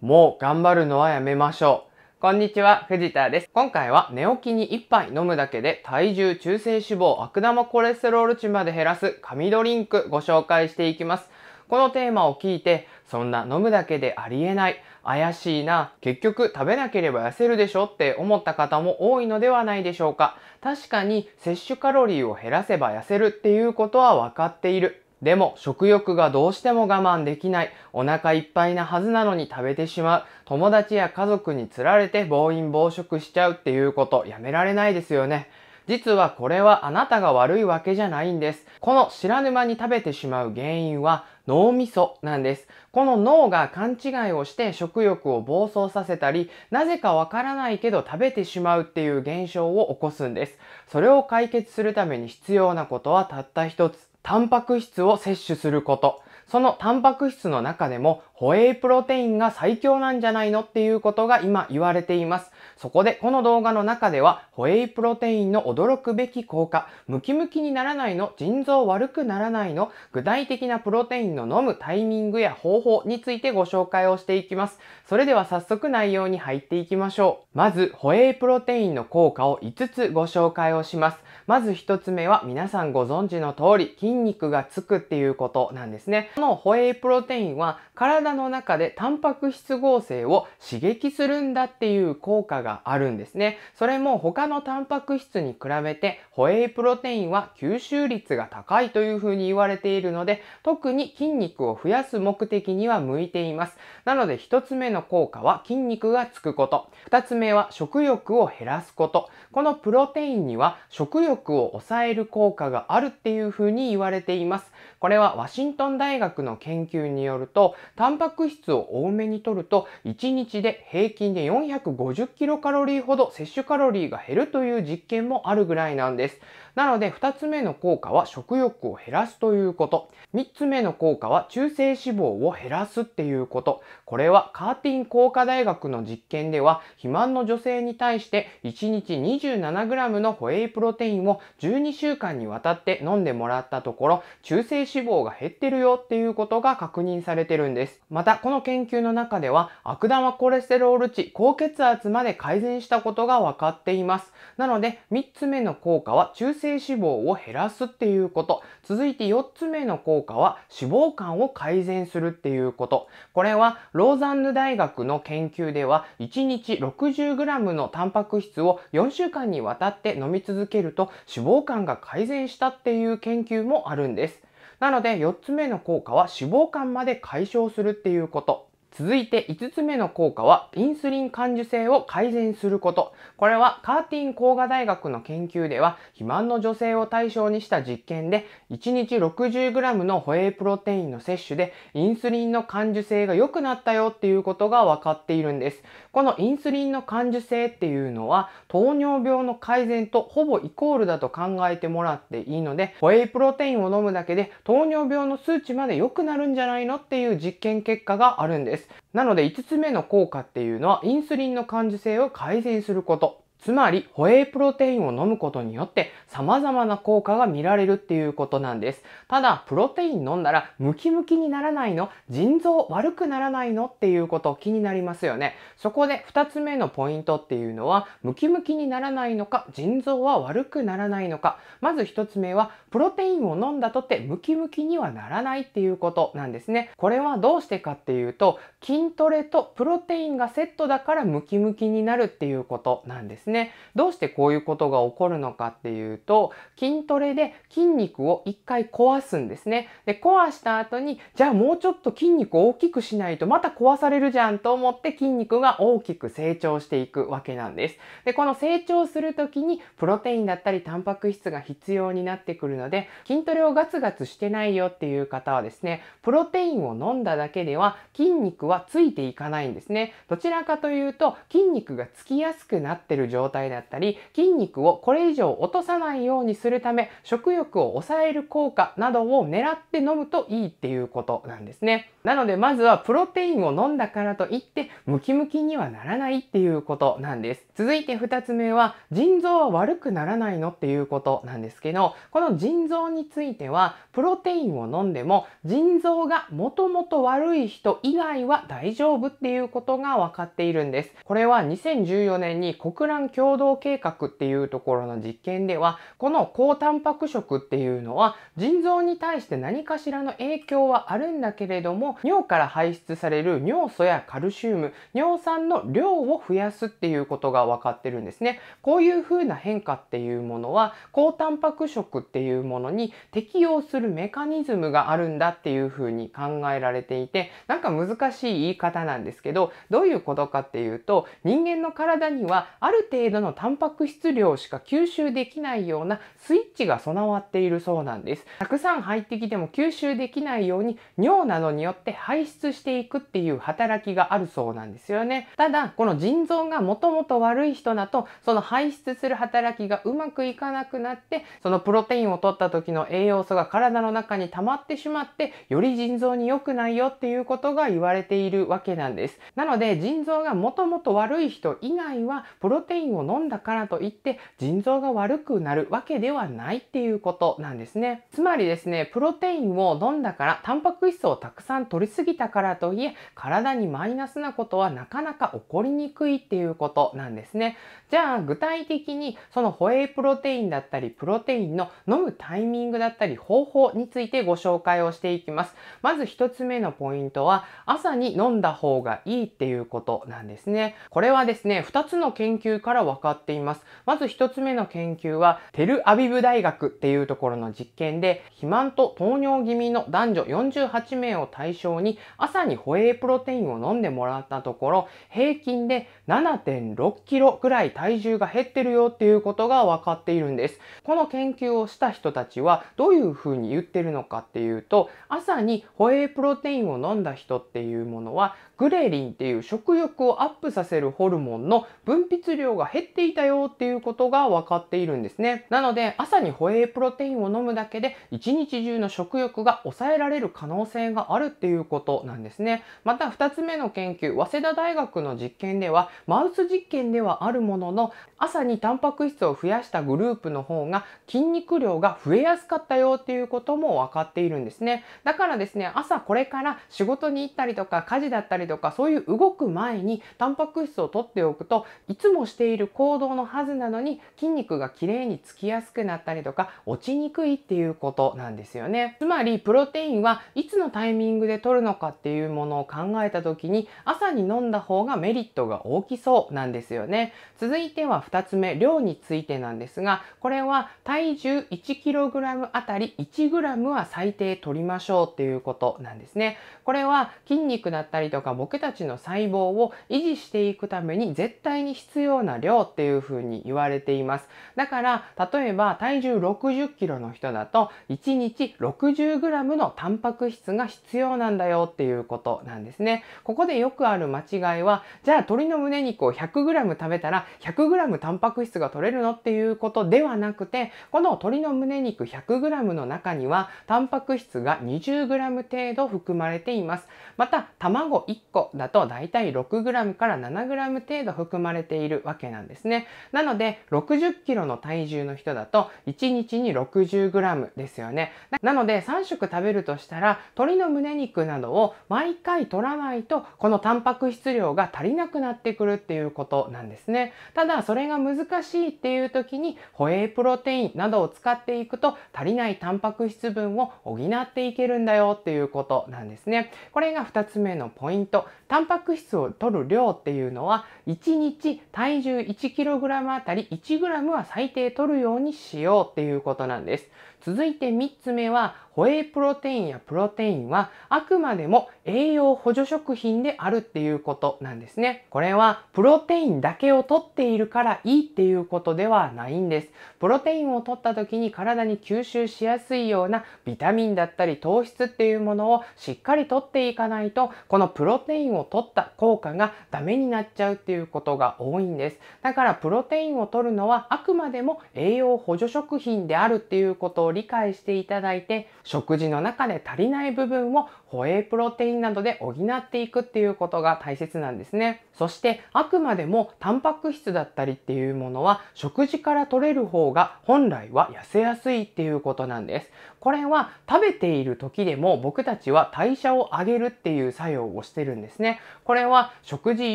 もう頑張るのはやめましょう。こんにちは、藤田です。今回は寝起きに一杯飲むだけで体重、中性脂肪、悪玉コレステロール値まで減らす神ドリンクご紹介していきます。このテーマを聞いて、そんな飲むだけでありえない、怪しいな、結局食べなければ痩せるでしょって思った方も多いのではないでしょうか。確かに摂取カロリーを減らせば痩せるっていうことは分かっている。でも食欲がどうしても我慢できない、お腹いっぱいなはずなのに食べてしまう、友達や家族につられて暴飲暴食しちゃうっていうことやめられないですよね。実はこれはあなたが悪いわけじゃないんです。この知らぬ間に食べてしまう原因は脳みそなんです。この脳が勘違いをして食欲を暴走させたり、なぜかわからないけど食べてしまうっていう現象を起こすんです。それを解決するために必要なことはたった一つ。タンパク質を摂取すること、そのタンパク質の中でもホエイプロテインが最強なんじゃないのっていうことが今言われています。そこでこの動画の中ではホエイプロテインの驚くべき効果、ムキムキにならないの、腎臓悪くならないの、具体的なプロテインの飲むタイミングや方法についてご紹介をしていきます。それでは早速内容に入っていきましょう。まずホエイプロテインの効果を5つご紹介をします。まず1つ目は皆さんご存知の通り筋肉がつくっていうことなんですね。このホエイプロテインは体の中でタンパク質合成を刺激するんだっていう効果があるんですね。それも他のタンパク質に比べてホエイプロテインは吸収率が高いというふうに言われているので特に筋肉を増やす目的には向いています。なので1つ目の効果は筋肉がつくこと。2つ目は食欲を減らすこと。このプロテインには食欲を抑える効果があるっていうふうに言われています。これはワシントン大学の研究によると、タンパク質を多めに摂ると、1日で平均で450キロカロリーほど摂取カロリーが減るという実験もあるぐらいなんです。なので2つ目の効果は食欲を減らすということ。3つ目の効果は中性脂肪を減らすっていうこと。これはカーティン工科大学の実験では肥満の女性に対して1日 27g のホエイプロテインを12週間にわたって飲んでもらったところ中性脂肪が減ってるよっていうことが確認されてるんです。またこの研究の中では悪玉コレステロール値、高血圧まで改善したことが分かっています。なので3つ目の効果は中性性脂肪を減らすっていうこと。続いて4つ目の効果は脂肪肝を改善するっていうこと。これはローザンヌ大学の研究では1日 60g のタンパク質を4週間にわたって飲み続けると脂肪肝が改善したっていう研究もあるんです。なので4つ目の効果は脂肪肝まで解消するっていうこと。続いて5つ目の効果は、インスリン感受性を改善すること。これは、カーティン工科大学の研究では、肥満の女性を対象にした実験で、1日 60g のホエイプロテインの摂取で、インスリンの感受性が良くなったよっていうことが分かっているんです。このインスリンの感受性っていうのは、糖尿病の改善とほぼイコールだと考えてもらっていいので、ホエイプロテインを飲むだけで、糖尿病の数値まで良くなるんじゃないのっていう実験結果があるんです。。なので5つ目の効果っていうのはインスリンの感受性を改善すること。つまりホエイプロテインを飲むことによって様々な効果が見られるっていうことなんです。ただ、プロテイン飲んだらムキムキにならないの腎臓悪くならないのっていうこと気になりますよね。そこで2つ目のポイントっていうのは、ムキムキにならないのか、腎臓は悪くならないのか。まず1つ目は、プロテインを飲んだとってムキムキにはならないっていうことなんですね。これはどうしてかっていうと、筋トレとプロテインがセットだからムキムキになるっていうことなんですね。ね、どうしてこういうことが起こるのかっていうと、筋トレで筋肉を一回壊すんですね。で、壊した後に、じゃあもうちょっと筋肉を大きくしないとまた壊されるじゃんと思って筋肉が大きく成長していくわけなんです。で、この成長する時にプロテインだったりタンパク質が必要になってくるので、筋トレをガツガツしてないよっていう方はですね、プロテインを飲んだだけでは筋肉はついていかないんですね。どちらかというと筋肉がつきやすくなってる状状態だったり、筋肉をこれ以上落とさないようにするため、食欲を抑える効果などを狙って飲むといいっていうことなんですね。なのでまずはプロテインを飲んだからといってムキムキにはならないっていうことなんです。続いて2つ目は腎臓は悪くならないのっていうことなんですけど、この腎臓についてはプロテインを飲んでも腎臓がもともと悪い人以外は大丈夫っていうことが分かっているんです。これは2014年に国蘭共同計画っていうところの実験ではこの高タンパク食っていうのは腎臓に対して何かしらの影響はあるんだけれども尿から排出される尿素やカルシウム、尿酸の量を増やすっていうことが分かってるんですね。こういう風な変化っていうものは、高タンパク食っていうものに適応するメカニズムがあるんだっていう風に考えられていて、なんか難しい言い方なんですけど、どういうことかっていうと、人間の体にはある程度のタンパク質量しか吸収できないようなスイッチが備わっているそうなんです。たくさん入ってきても吸収できないように尿などによってって排出していくっていう働きがあるそうなんですよね。ただ、この腎臓がもともと悪い人だと、その排出する働きがうまくいかなくなって、そのプロテインを取った時の栄養素が体の中に溜まってしまって、より腎臓に良くないよっていうことが言われているわけなんです。なので、腎臓がもともと悪い人以外は、プロテインを飲んだからといって、腎臓が悪くなるわけではないっていうことなんですね。つまりですね、プロテインを飲んだから、タンパク質をたくさん取りすぎたからといえ、体にマイナスなことはなかなか起こりにくいっていうことなんですね。じゃあ、具体的にそのホエイプロテインだったり、プロテインの飲むタイミングだったり、方法についてご紹介をしていきます。まず1つ目のポイントは、朝に飲んだ方がいいっていうことなんですね。これはですね、2つの研究から分かっています。まず1つ目の研究は、テルアビブ大学っていうところの実験で、肥満と糖尿気味の男女48名を対象に朝にホエイプロテインを飲んでもらったところ、平均で7.6キロぐらい体重が減ってるよっていうことが分かっているんです。この研究をした人たちはどういうふうに言ってるのかっていうと、朝にホエイプロテインを飲んだ人っていうものはグレリンっていう食欲をアップさせるホルモンの分泌量が減っていたよっていうことが分かっているんですね。なので朝にホエイプロテインを飲むだけで一日中の食欲が抑えられる可能性があるっていうことなんですね。また2つ目の研究、早稲田大学の実験ではマウス実験ではあるものの朝にタンパク質を増やしたグループの方が筋肉量が増えやすかったよっていうことも分かっているんですね。だからですね、朝これから仕事に行ったりとか家事だったりとかそういう動く前にタンパク質を取っておくといつもしている行動のはずなのに筋肉がきれいにつきやすくなったりとか落ちにくいっていうことなんですよね。つまりプロテインはいつのタイミングで取るのかっていうものを考えた時に朝に飲んだ方がメリットが大きそうなんですよね。続いては2つ目量についてなんですがこれは体重 1kg あたり 1g は最低取りましょうっていうことなんですね。これは筋肉だったりとか僕たちの細胞を維持していくために絶対に必要な量っていう風に言われています。だから、例えば体重60キロの人だと1日 60g のタンパク質が必要なんだよっていうことなんですね。ここでよくある間違いは、じゃあ鶏の胸肉を 100g 食べたら 100g タンパク質が取れるのっていうことではなくて、この鶏の胸肉 100g の中にはタンパク質が 20g 程度含まれています。また、卵1個だと大体 6g から 7g 程度含まれているわけなんですね。なので 60kg の体重の人だと1日に 60g ですよね。なので3食食べるとしたら鶏の胸肉などを毎回取らないとこのタンパク質量が足りなくなってくるっていうことなんですね。ただそれが難しいっていう時にホエイプロテインなどを使っていくと足りないタンパク質分を補っていけるんだよっていうことなんですね。これが2つ目のポイントタンパク質を摂る量っていうのは1日体重 1kg あたり 1g は最低摂るようにしようっていうことなんです。続いて3つ目は、ホエイプロテインやプロテインはあくまでも栄養補助食品であるっていうことなんですね。これはプロテインだけを取っているからいいっていうことではないんです。プロテインを取った時に体に吸収しやすいようなビタミンだったり糖質っていうものをしっかり取っていかないと、このプロテインを取った効果がダメになっちゃうっていうことが多いんです。だからプロテインを取るのはあくまでも栄養補助食品であるっていうことを理解していただいて食事の中で足りない部分をホエイプロテインなどで補っていくっていうことが大切なんですね。そしてあくまでもタンパク質だったりっていうものは食事から取れる方が本来は痩せやすいっていうことなんです。これは食べている時でも僕たちは代謝を上げるっていう作用をしてるんですね。これは食事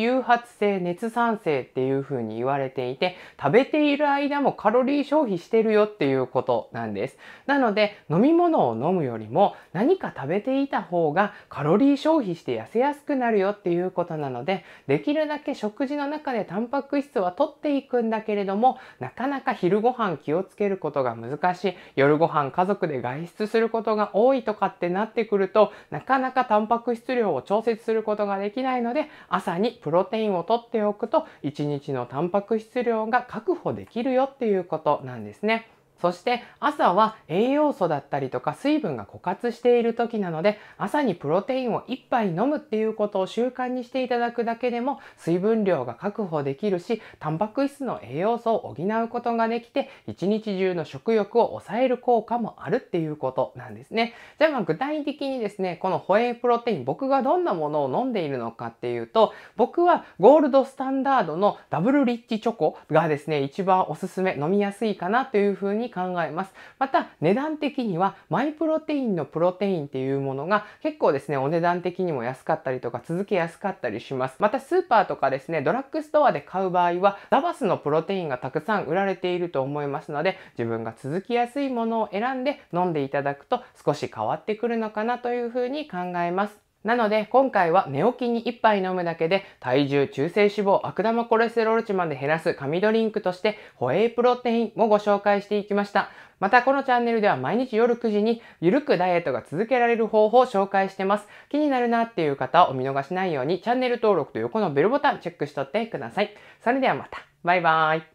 誘発性熱産生っていうふうに言われていて食べている間もカロリー消費してるよっていうことなんです。なので飲み物を飲むよりも何か食べていた方ががカロリー消費して痩せやすくなるよっていうことなので、できるだけ食事の中でタンパク質は取っていくんだけれども、なかなか昼ご飯気をつけることが難しい、夜ご飯家族で外出することが多いとかってなってくると、なかなかタンパク質量を調節することができないので、朝にプロテインを取っておくと、1日のタンパク質量が確保できるよっていうことなんですね。そして朝は栄養素だったりとか水分が枯渇している時なので朝にプロテインを1杯飲むっていうことを習慣にしていただくだけでも水分量が確保できるしタンパク質の栄養素を補うことができて一日中の食欲を抑える効果もあるっていうことなんですね。じゃあまあ具体的にですねこのホエイプロテイン僕がどんなものを飲んでいるのかっていうと僕はゴールドスタンダードのダブルリッチチョコがですね一番おすすめ飲みやすいかなというふうに考えます。また、値段的には、マイプロテインのプロテインっていうものが結構ですね、お値段的にも安かったりとか、続けやすかったりします。また、スーパーとかですね、ドラッグストアで買う場合は、ザバスのプロテインがたくさん売られていると思いますので、自分が続きやすいものを選んで飲んでいただくと少し変わってくるのかなというふうに考えます。なので今回は寝起きに1杯飲むだけで体重、中性脂肪、悪玉コレステロール値まで減らす紙ドリンクとしてホエイプロテインもご紹介していきました。またこのチャンネルでは毎日夜9時にゆるくダイエットが続けられる方法を紹介してます。気になるなっていう方をお見逃しないようにチャンネル登録と横のベルボタンチェックしとってください。それではまた。バイバーイ。